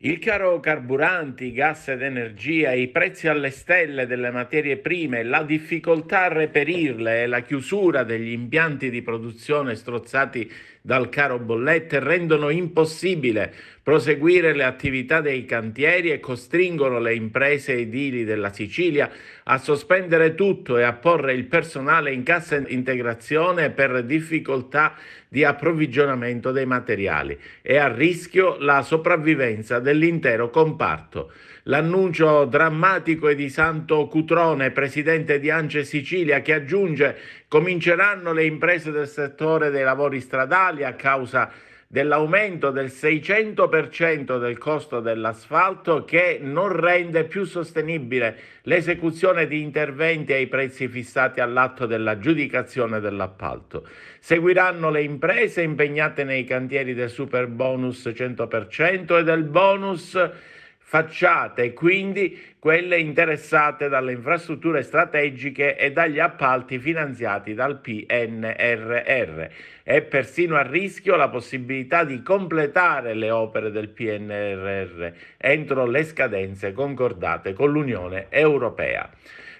Il caro carburanti, gas ed energia, i prezzi alle stelle delle materie prime, la difficoltà a reperirle e la chiusura degli impianti di produzione strozzati dal caro bollette rendono impossibile proseguire le attività dei cantieri e costringono le imprese edili della Sicilia a sospendere tutto e a porre il personale in cassa integrazione per difficoltà di approvvigionamento dei materiali e a rischio la sopravvivenza dell'intero comparto. L'annuncio drammatico è di Santo Cutrone, presidente di Ance Sicilia, che aggiunge cominceranno le imprese del settore dei lavori stradali a causa di dell'aumento del 600% del costo dell'asfalto che non rende più sostenibile l'esecuzione di interventi ai prezzi fissati all'atto dell'aggiudicazione dell'appalto. Seguiranno le imprese impegnate nei cantieri del super bonus 100% e del bonus facciate e quindi quelle interessate dalle infrastrutture strategiche e dagli appalti finanziati dal PNRR. È persino a rischio la possibilità di completare le opere del PNRR entro le scadenze concordate con l'Unione Europea.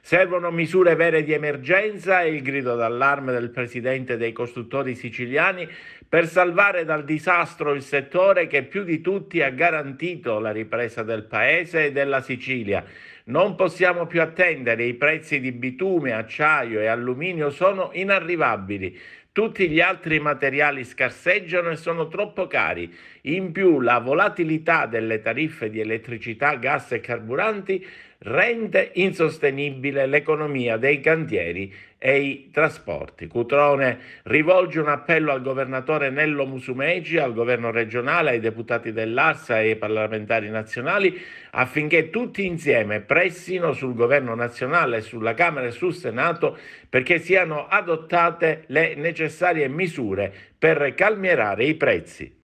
Servono misure vere di emergenza e il grido d'allarme del presidente dei costruttori siciliani per salvare dal disastro il settore che più di tutti ha garantito la ripresa del paese e della Sicilia. Non possiamo più attendere, i prezzi di bitume, acciaio e alluminio sono inarrivabili. Tutti gli altri materiali scarseggiano e sono troppo cari. In più la volatilità delle tariffe di elettricità, gas e carburanti rende insostenibile l'economia dei cantieri e i trasporti. Cutrone rivolge un appello al governatore Nello Musumeci, al governo regionale, ai deputati dell'Arsa e ai parlamentari nazionali affinché tutti insieme pressino sul governo nazionale, sulla Camera e sul Senato perché siano adottate le necessarie necessarie misure per calmierare i prezzi.